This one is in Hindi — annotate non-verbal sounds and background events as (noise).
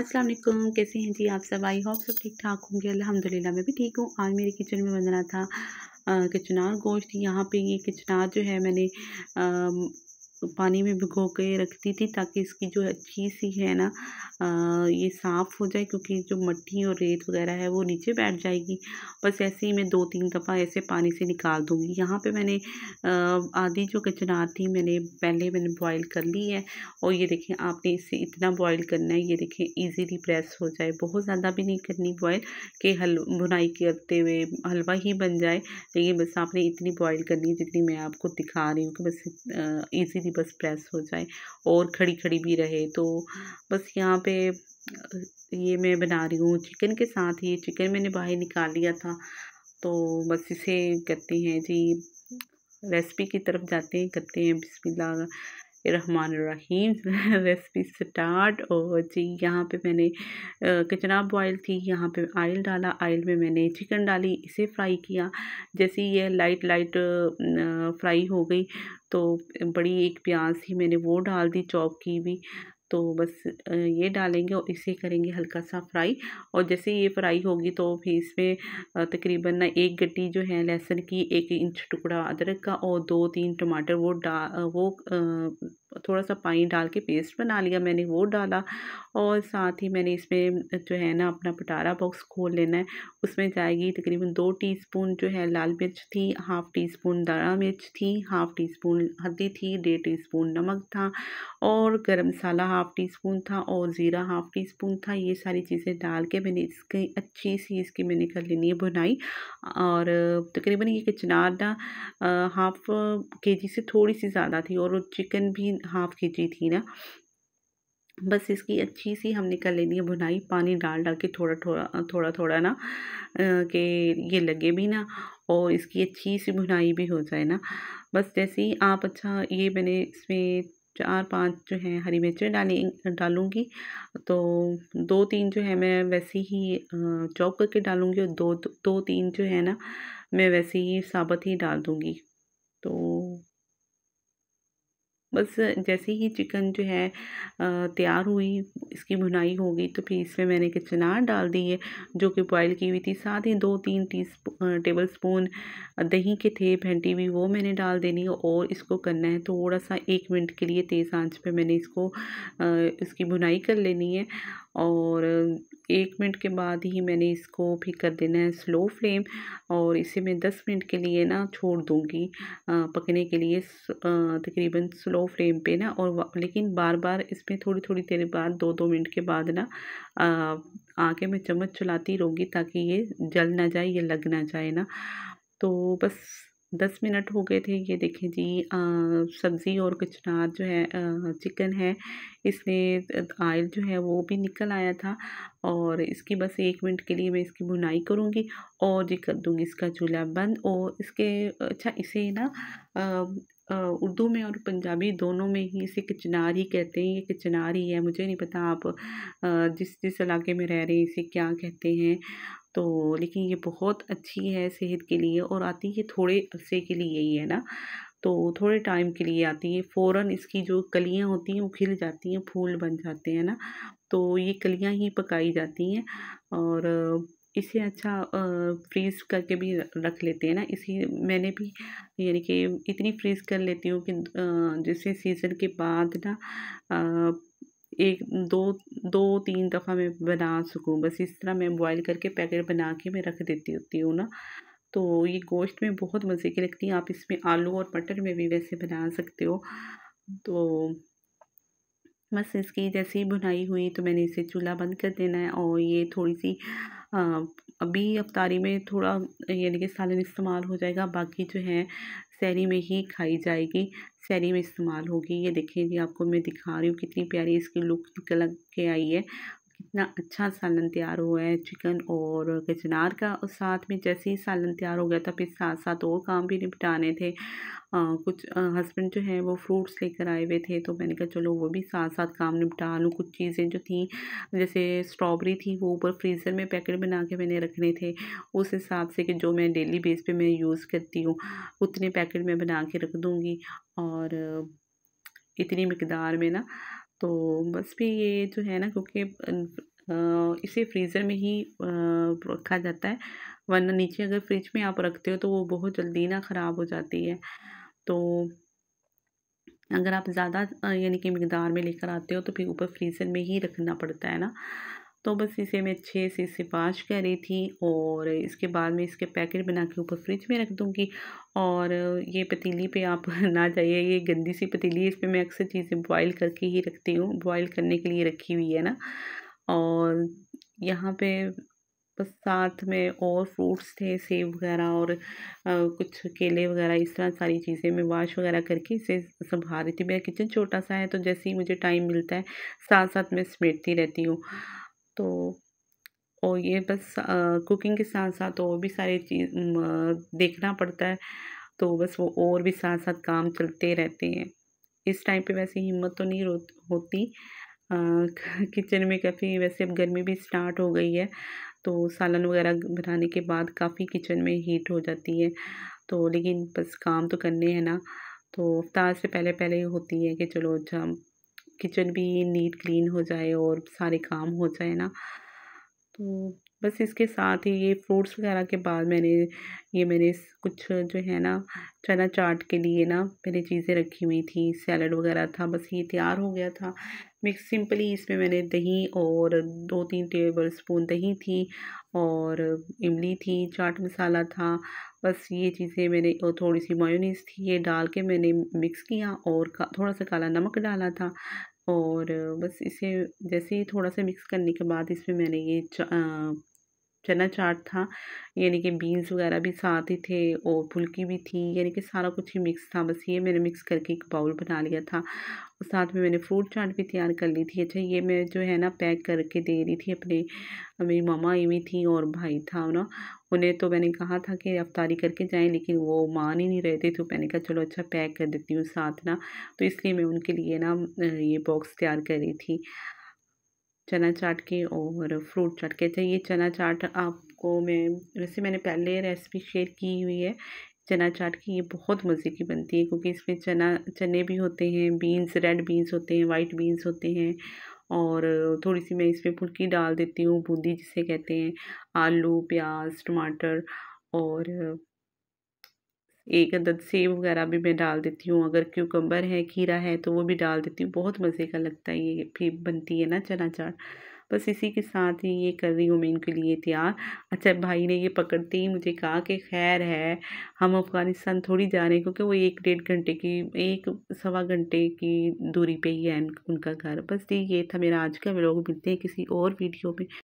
अस्सलाम वालेकुम कैसे हैं जी आप सब आई होप सब ठीक ठाक होंगे अल्हम्दुलिल्लाह मैं भी ठीक हूँ आज मेरे किचन में बन रहा था किचनार गोश्त यहाँ पे ये किचनार जो है मैंने आ, तो पानी में भिगो के रखती थी ताकि इसकी जो अच्छी सी है ना आ, ये साफ़ हो जाए क्योंकि जो मट्टी और रेत वगैरह है वो नीचे बैठ जाएगी बस ऐसे ही मैं दो तीन दफ़ा ऐसे पानी से निकाल दूँगी यहाँ पे मैंने आधी जो कचनार थी मैंने पहले मैंने बॉईल कर ली है और ये देखें आपने इसे इतना बॉईल करना है ये देखें ईजीली प्रेस हो जाए बहुत ज़्यादा भी नहीं करनी बॉयल कि हल बुनाई करते हुए हलवा ही बन जाए लेकिन बस आपने इतनी बॉयल करनी है जितनी मैं आपको दिखा रही हूँ कि बस ईजी ही बस प्रेस हो जाए और खड़ी खड़ी भी रहे तो बस यहाँ पे ये मैं बना रही हूँ चिकन के साथ ही चिकन मैंने बाहर निकाल लिया था तो बस इसे कहते हैं जी रेसिपी की तरफ जाते हैं करते हैं बिस्मिल्लाह रहमान रहीम रेसिपी स्टार्ट और जी यहाँ पे मैंने कचरा बॉयल थी यहाँ पे आयल डाला आयल में मैंने चिकन डाली इसे फ्राई किया जैसे ये लाइट लाइट फ्राई हो गई तो बड़ी एक प्याज ही मैंने वो डाल दी चॉप की भी तो बस ये डालेंगे और इसे करेंगे हल्का सा फ्राई और जैसे ये फ्राई होगी तो फिर इसमें तकरीबन ना एक गट्टी जो है लहसुन की एक इंच टुकड़ा अदरक का और दो तीन टमाटर वो डा वो थोड़ा सा पानी डाल के पेस्ट बना लिया मैंने वो डाला और साथ ही मैंने इसमें जो है ना अपना पटारा बॉक्स खोल लेना है उसमें जाएगी तकरीबन दो टीस्पून जो है लाल मिर्च थी हाफ़ टी स्पून दारा मिर्च थी हाफ़ टी स्पून हल्दी थी डेढ़ टी स्पून नमक था और गरम मसाला हाफ़ टी स्पून था और ज़ीरा हाफ़ टी स्पून था ये सारी चीज़ें डाल के मैंने इसकी अच्छी सी इसकी मैंने कर लेनी है बुनाई और तकरीबन ये किचनार ना हाफ़ के जी से थोड़ी सी ज़्यादा थी और चिकन भी हाफ़ के जी थी ना बस इसकी अच्छी सी हमने कर लेनी है बुनाई पानी डाल डाल के थोड़ा थोड़ा थोड़ा थोड़ा ना कि ये लगे भी ना और इसकी अच्छी सी बुनाई भी हो जाए ना बस जैसे ही आप अच्छा ये मैंने इसमें चार पांच जो है हरी मिर्चें डाली डालूँगी तो दो तीन जो है मैं वैसे ही चॉप करके डालूँगी और दो दो तीन जो है ना मैं वैसे ही साबत ही डाल दूँगी तो बस जैसे ही चिकन जो है तैयार हुई इसकी भुनाई हो गई तो फिर इसमें मैंने के चनार डाल है जो कि बॉईल की हुई थी साथ ही दो तीन टी टेबल स्पून दही के थे भेंटी भी वो मैंने डाल देनी है और इसको करना है थोड़ा सा एक मिनट के लिए तेज़ आंच पे मैंने इसको इसकी भुनाई कर लेनी है और एक मिनट के बाद ही मैंने इसको भी कर देना है स्लो फ्लेम और इसे मैं दस मिनट के लिए ना छोड़ दूँगी पकने के लिए तकरीबन स्लो फ्लेम पे ना और लेकिन बार बार इसमें थोड़ी थोड़ी देर बाद दो दो मिनट के बाद ना आके मैं चम्मच चलाती रहूँगी ताकि ये जल ना जाए ये लग ना जाए ना तो बस दस मिनट हो गए थे ये देखें जी सब्ज़ी और कचनार जो है आ, चिकन है इसमें आयल जो है वो भी निकल आया था और इसकी बस एक मिनट के लिए मैं इसकी बुनाई करूँगी और जी कर दूँगी इसका चूल्हा बंद और इसके अच्छा इसे ना उर्दू में और पंजाबी दोनों में ही इसे किचनार ही कहते हैं ये किचनार ही है मुझे नहीं पता आप जिस जिस इलाके में रह रहे हैं इसे क्या कहते हैं तो लेकिन ये बहुत अच्छी है सेहत के लिए और आती है थोड़े अरसे के लिए ही है ना तो थोड़े टाइम के लिए आती है फ़ौर इसकी जो कलियाँ होती हैं वो खिल जाती हैं फूल बन जाते हैं ना तो ये कलियाँ ही पकाई जाती हैं और इसे अच्छा फ्रीज़ करके भी रख लेते हैं ना इसी मैंने भी यानी कि इतनी फ्रीज़ कर लेती हूँ कि जैसे सीज़न के बाद ना एक दो दो तीन दफ़ा मैं बना सकूँ बस इस तरह मैं बॉईल करके पैकेट बना के मैं रख देती होती हूँ ना तो ये गोश्त में बहुत मज़े की लगती है आप इसमें आलू और मटर में भी वैसे बना सकते हो तो बस इसकी जैसे ही बुनाई हुई तो मैंने इसे चूल्हा बंद कर देना है और ये थोड़ी सी हाँ, अभी अफ्तारी में थोड़ा यानी कि सालन इस्तेमाल हो जाएगा बाकी जो है सैरी में ही खाई जाएगी सैरी में इस्तेमाल होगी ये देखें जी आपको मैं दिखा रही हूँ कितनी प्यारी इसकी लुक निकल के आई है इतना अच्छा सालन तैयार हुआ है चिकन और गजनार का और साथ में जैसे ही सालन तैयार हो गया था फिर साथ साथ और काम भी निपटाने थे आ, कुछ हस्बैंड जो है वो फ्रूट्स लेकर आए हुए थे तो मैंने कहा चलो वो भी साथ साथ काम निपटा लूँ कुछ चीज़ें जो थी जैसे स्ट्रॉबेरी थी वो ऊपर फ्रीज़र में पैकेट बना के मैंने रखने थे उस हिसाब से कि जो मैं डेली बेस पर मैं यूज़ करती हूँ उतने पैकेट मैं बना के रख दूँगी और इतनी मकदार में ना तो बस भी ये जो है ना क्योंकि इसे फ्रीज़र में ही रखा जाता है वरना नीचे अगर फ्रिज में आप रखते हो तो वो बहुत जल्दी ना ख़राब हो जाती है तो अगर आप ज़्यादा यानी कि मकदार में लेकर आते हो तो फिर ऊपर फ्रीज़र में ही रखना पड़ता है ना तो बस इसे मैं अच्छे से इसे वाश कर रही थी और इसके बाद मैं इसके पैकेट बना के ऊपर फ्रिज में रख दूँगी और ये पतीली पे आप (laughs) ना जाइए ये गंदी सी पतीली है इस पर मैं अक्सर चीज़ें बॉयल करके ही रखती हूँ बॉयल करने के लिए रखी हुई है ना और यहाँ पे बस साथ में और फ्रूट्स थे सेब वगैरह और आ, कुछ केले वगैरह इस तरह सारी चीज़ें मैं वाश वगैरह करके इसे संभाल रही थी मेरा किचन छोटा सा है तो जैसे ही मुझे टाइम मिलता है साथ साथ मैं समेटती रहती हूँ तो और ये बस आ, कुकिंग के साथ साथ और भी सारी चीज़ देखना पड़ता है तो बस वो और भी साथ साथ काम चलते रहते हैं इस टाइम पे वैसे हिम्मत तो नहीं होती (laughs) किचन में काफ़ी वैसे अब गर्मी भी स्टार्ट हो गई है तो सालन वगैरह बनाने के बाद काफ़ी किचन में हीट हो जाती है तो लेकिन बस काम तो करने हैं ना तो अफ्तार से पहले पहले होती है कि चलो अच्छा किचन भी नीट क्लीन हो जाए और सारे काम हो जाए ना तो बस इसके साथ ही ये फ्रूट्स वगैरह के बाद मैंने ये मैंने कुछ जो है ना चना चाट के लिए ना मैंने चीज़ें रखी हुई थी सैलड वगैरह था बस ये तैयार हो गया था मिक्स सिंपली इसमें मैंने दही और दो तीन टेबल स्पून दही थी और इमली थी चाट मसाला था बस ये चीज़ें मैंने और थोड़ी सी मायूनीस थी ये डाल के मैंने मिक्स किया और थोड़ा सा काला नमक डाला था और बस इसे जैसे ही थोड़ा सा मिक्स करने के बाद इसमें मैंने ये चना चाट था यानी कि बीन्स वगैरह भी साथ ही थे और फुल्की भी थी यानी कि सारा कुछ ही मिक्स था बस ये मैंने मिक्स करके एक बाउल बना लिया था और साथ में मैंने फ्रूट चाट भी तैयार कर ली थी अच्छा ये मैं जो है ना पैक करके दे रही थी अपने मेरी मामा आई हुई थी और भाई था ना उन्हें तो मैंने कहा था कि रफ्तारी करके जाएँ लेकिन वो मान ही नहीं रहे थे तो मैंने कहा चलो अच्छा पैक कर देती हूँ साथ ना तो इसलिए मैं उनके लिए ना ये बॉक्स तैयार कर रही थी चना चाट के और फ्रूट चाट कहते हैं तो ये चना चाट आपको मैं वैसे मैंने पहले रेसिपी शेयर की हुई है चना चाट की ये बहुत मज़े की बनती है क्योंकि इसमें चना चने भी होते हैं बीन्स रेड बीन्स होते हैं वाइट बीन्स होते हैं और थोड़ी सी मैं इसमें फुल्की डाल देती हूँ बूंदी जिसे कहते हैं आलू प्याज टमाटर और एक अदद सेब वगैरह भी मैं डाल देती हूँ अगर क्यूकम्बर है खीरा है तो वो भी डाल देती हूँ बहुत मज़े का लगता है ये फिर बनती है ना चना चाट बस इसी के साथ ही ये कर रही हूँ मैं इनके लिए तैयार अच्छा भाई ने ये पकड़ते ही मुझे कहा कि खैर है हम अफ़गानिस्तान थोड़ी जा रहे हैं क्योंकि वो एक डेढ़ घंटे की एक सवा घंटे की दूरी पे ही है उनका घर बस ये था मेरा आज का व्लॉग मिलते हैं किसी और वीडियो में